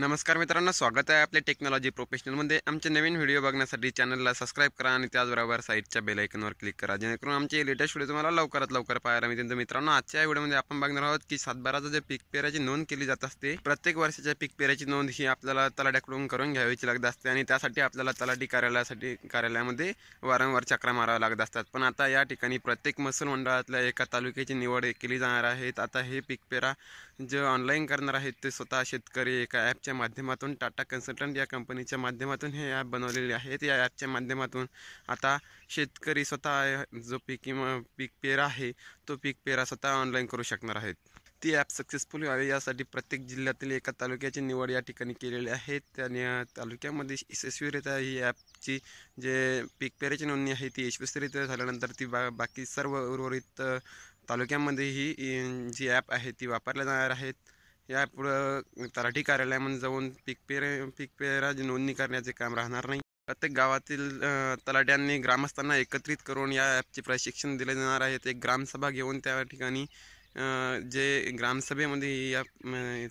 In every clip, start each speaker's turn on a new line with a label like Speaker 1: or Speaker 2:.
Speaker 1: नमस्कार मित्रांनो स्वागत आहे आपल्या टेक्नॉलॉजी प्रोफेशनलमध्ये आमचे नवीन व्हिडिओ बघण्यासाठी चॅनलला सबस्क्राईब करा आणि त्याचबरोबर साईटच्या बेलायकनवर क्लिक करा जेणेकरून आमचे लेटेस्ट व्हिडिओ तुम्हाला लवकरात लवकर पाहायला मिळतील तर मित्रांनो आजच्या व्हिडिओमध्ये आपण बघणार आहोत की सातबाराचा जे पीक पेराची नोंद केली जात असते प्रत्येक वर्षाच्या पीक पेराची नोंद ही आपल्याला तलाट्याकडून करून घ्यावीची लागत असते आणि त्यासाठी आपल्याला तलाठी कार्यालयासाठी कार्यालयामध्ये वारंवार चक्रा माराव्या लागत असतात पण आता या ठिकाणी प्रत्येक महसूल मंडळातल्या एका तालुक्याची निवड केली जाणार आहेत आता हे पीक पेरा जे ऑनलाईन करणार आहेत ते स्वतः शेतकरी एका ॲपच्या ॲपच्या माध्यमातून टाटा कन्सल्टंट या कंपनीच्या माध्यमातून हे ॲप बनवलेले आहेत या ॲपच्या माध्यमातून आता शेतकरी स्वतः जो पीक पीक पेरा आहे तो पीक पेरा स्वतः ऑनलाईन करू शकणार आहेत ती ॲप सक्सेसफुल व्हावी यासाठी प्रत्येक जिल्ह्यातील एका तालुक्याची निवड या ठिकाणी केलेली आहे त्याने तालुक्यामध्ये यशस्वीरित्या ही ॲपची जे पीक पेऱ्याची नोंदणी आहे ती यशस्वीरित्या झाल्यानंतर ती बा बाकी सर्व उर्वरित तालुक्यामध्ये ही जी ॲप आहे ती वापरल्या जाणार आहेत या पुढं तलाठी कार्यालयामध्ये जाऊन पीक पेरे पीक पेराची नोंदणी करण्याचे काम राहणार नाही प्रत्येक गावातील तलाट्यांनी ग्रामस्थांना एकत्रित करून या ॲपचे प्रशिक्षण दिले जाणार आहे ते ग्रामसभा घेऊन त्या ठिकाणी जे ग्रामसभेमध्ये या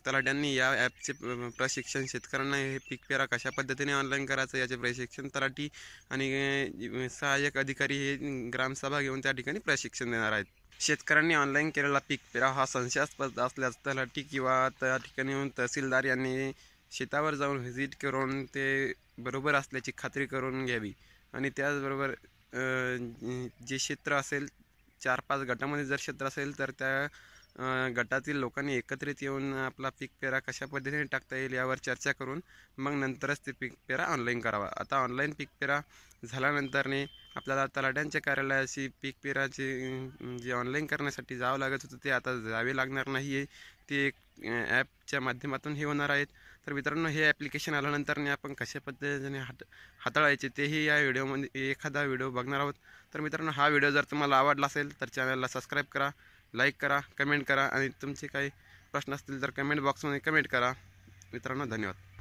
Speaker 1: तलाट्यांनी या ॲपचे प्रशिक्षण शेतकऱ्यांना हे पीक पेरा कशा पद्धतीने ऑनलाईन करायचं याचे प्रशिक्षण तलाठी आणि सहाय्यक अधिकारी हे ग्रामसभा घेऊन त्या ठिकाणी प्रशिक्षण देणार आहेत शेतकऱ्यांनी ऑनलाईन केलेला पीक पेरा हा संशयास्पद असल्यास तलाठी किंवा त्या ठिकाणी येऊन तहसीलदार यांनी शेतावर जाऊन व्हिजिट करून ते बरोबर असल्याची खात्री करून घ्यावी आणि त्याचबरोबर जे क्षेत्र असेल चार पाच गटामध्ये जर क्षेत्र असेल तर त्या गटातील लोकांनी एकत्रित येऊन आपला पीक पेरा कशा पद्धतीने टाकता येईल यावर चर्चा करून मग नंतरच ते पीक पेरा ऑनलाईन करावा आता ऑनलाईन पीक पेरा झाल्यानंतरने आपल्याला तलाट्यांच्या कार्यालयाशी पीक पेराची जे ऑनलाईन करण्यासाठी जावं लागत होतं ते आता जावे लागणार नाही आहे ते एक ॲपच्या माध्यमातून हे होणार आहेत तर मित्रांनो हे ॲप्लिकेशन आल्यानंतरने आपण कशा पद्धतीने हात हाताळायचे तेही या व्हिडिओमध्ये एखादा व्हिडिओ बघणार आहोत तर मित्रांनो हा व्हिडिओ जर तुम्हाला आवडला असेल तर चॅनलला सबस्क्राईब करा लाईक करा कमेंट करा आणि तुमचे काही प्रश्न असतील तर कमेंट बॉक्समध्ये कमेंट करा मित्रांनो धन्यवाद